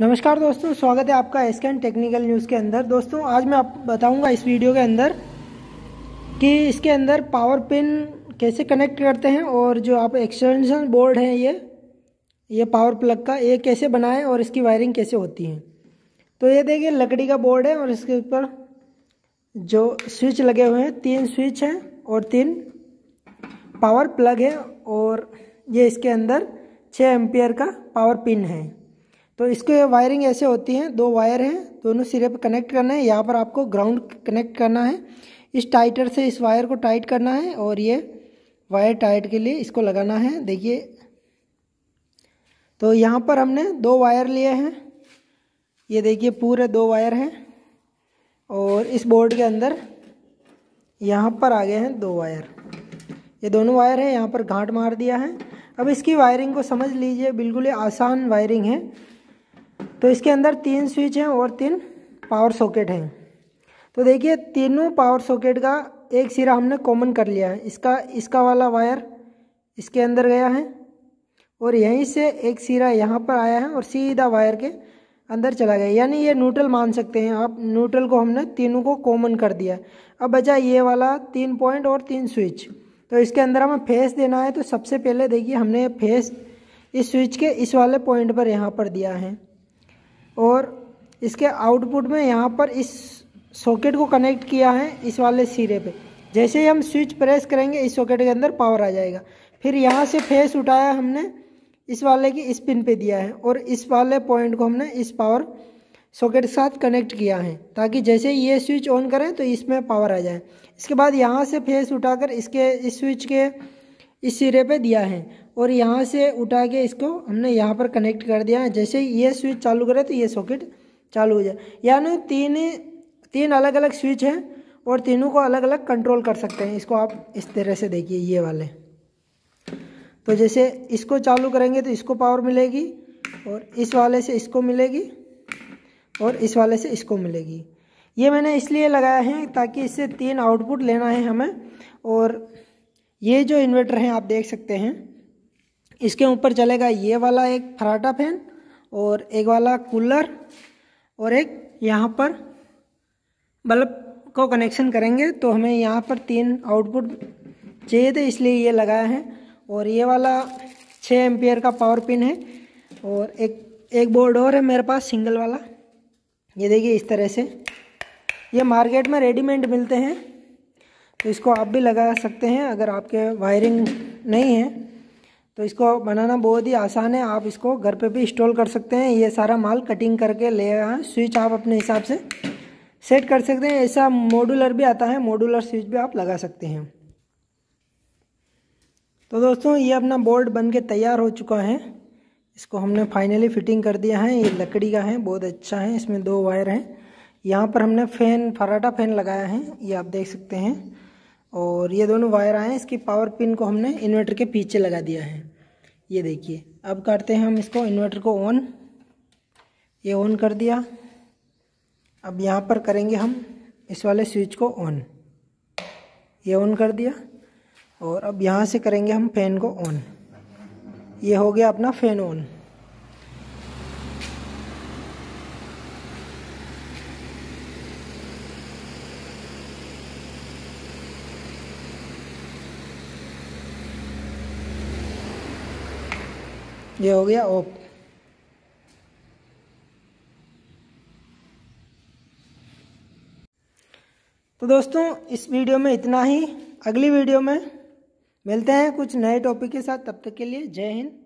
नमस्कार दोस्तों स्वागत है आपका स्कैन टेक्निकल न्यूज़ के अंदर दोस्तों आज मैं आप बताऊंगा इस वीडियो के अंदर कि इसके अंदर पावर पिन कैसे कनेक्ट करते हैं और जो आप एक्सटेंशन बोर्ड हैं ये ये पावर प्लग का ये कैसे बनाएं और इसकी वायरिंग कैसे होती है तो ये देखिए लकड़ी का बोर्ड है और इसके ऊपर जो स्विच लगे हुए हैं तीन स्विच हैं और तीन पावर प्लग है और ये इसके अंदर छः एम्पियर का पावर पिन है तो इसके वायरिंग ऐसे होती है दो वायर हैं दोनों सिरे पर कनेक्ट करना है यहाँ पर आपको ग्राउंड कनेक्ट करना है इस टाइटर से इस वायर को टाइट करना है और ये वायर टाइट के लिए इसको लगाना है देखिए तो यहाँ पर हमने दो वायर लिए हैं ये देखिए पूरे दो वायर हैं और इस बोर्ड के अंदर यहाँ पर आ गए हैं दो वायर ये दोनों वायर हैं यहाँ पर घाट मार दिया है अब इसकी वायरिंग को समझ लीजिए बिल्कुल ही आसान वायरिंग है तो इसके अंदर तीन स्विच हैं और तीन पावर सॉकेट हैं तो देखिए तीनों पावर सॉकेट का एक सिरा हमने कॉमन कर लिया है इसका इसका वाला वायर इसके अंदर गया है और यहीं से एक सिरा यहाँ पर आया है और सीधा वायर के अंदर चला गया यानी ये न्यूट्रल मान सकते हैं आप न्यूट्रल को हमने तीनों को कॉमन कर दिया अब बचा ये वाला तीन पॉइंट और तीन स्विच तो इसके अंदर हमें फेस देना है तो सबसे पहले देखिए हमने फेस इस स्विच के इस वाले पॉइंट पर यहाँ पर दिया है और इसके आउटपुट में यहाँ पर इस सॉकेट को कनेक्ट किया है इस वाले सिरे पे जैसे ही हम स्विच प्रेस करेंगे इस सॉकेट के अंदर पावर आ जाएगा फिर यहाँ से फेस उठाया हमने इस वाले की इस पिन पे दिया है और इस वाले पॉइंट को हमने इस पावर सॉकेट के साथ कनेक्ट किया है ताकि जैसे ये स्विच ऑन करें तो इसमें पावर आ जाए इसके बाद यहाँ से फेस उठाकर इसके इस स्विच के इस सिरे पे दिया है और यहाँ से उठा के इसको हमने यहाँ पर कनेक्ट कर दिया जैसे ये स्विच चालू करे तो ये सॉकेट चालू हो जाए यानी तीन तीन अलग अलग स्विच हैं और तीनों को अलग अलग कंट्रोल कर सकते हैं इसको आप इस तरह से देखिए ये वाले तो जैसे इसको चालू करेंगे तो इसको पावर मिलेगी और इस वाले से इसको मिलेगी और इस वाले से इसको मिलेगी ये मैंने इसलिए लगाया है ताकि इससे तीन आउटपुट लेना है हमें और ये जो इन्वर्टर हैं आप देख सकते हैं इसके ऊपर चलेगा ये वाला एक फराटा फैन और एक वाला कूलर और एक यहाँ पर बल्ब को कनेक्शन करेंगे तो हमें यहाँ पर तीन आउटपुट चाहिए थे इसलिए ये लगाया है और ये वाला छः एम्पियर का पावर पिन है और एक एक बोर्ड और है मेरे पास सिंगल वाला ये देखिए इस तरह से ये मार्केट में रेडीमेड मिलते हैं तो इसको आप भी लगा सकते हैं अगर आपके वायरिंग नहीं है तो इसको बनाना बहुत ही आसान है आप इसको घर पे भी इंस्टॉल कर सकते हैं ये सारा माल कटिंग करके ले आए स्विच आप अपने हिसाब से सेट कर सकते हैं ऐसा मॉडुलर भी आता है मॉडुलर स्विच भी आप लगा सकते हैं तो दोस्तों ये अपना बोर्ड बन के तैयार हो चुका है इसको हमने फाइनली फिटिंग कर दिया है ये लकड़ी का है बहुत अच्छा है इसमें दो वायर हैं यहाँ पर हमने फ़ैन फराटा फ़ैन लगाया है ये आप देख सकते हैं और ये दोनों वायर आए हैं इसकी पावर पिन को हमने इन्वर्टर के पीछे लगा दिया है ये देखिए अब करते हैं हम इसको इन्वर्टर को ऑन ये ऑन कर दिया अब यहाँ पर करेंगे हम इस वाले स्विच को ऑन ये ऑन कर दिया और अब यहाँ से करेंगे हम फ़ैन को ऑन ये हो गया अपना फ़ैन ऑन ये हो गया ओप तो दोस्तों इस वीडियो में इतना ही अगली वीडियो में मिलते हैं कुछ नए टॉपिक के साथ तब तक के लिए जय हिंद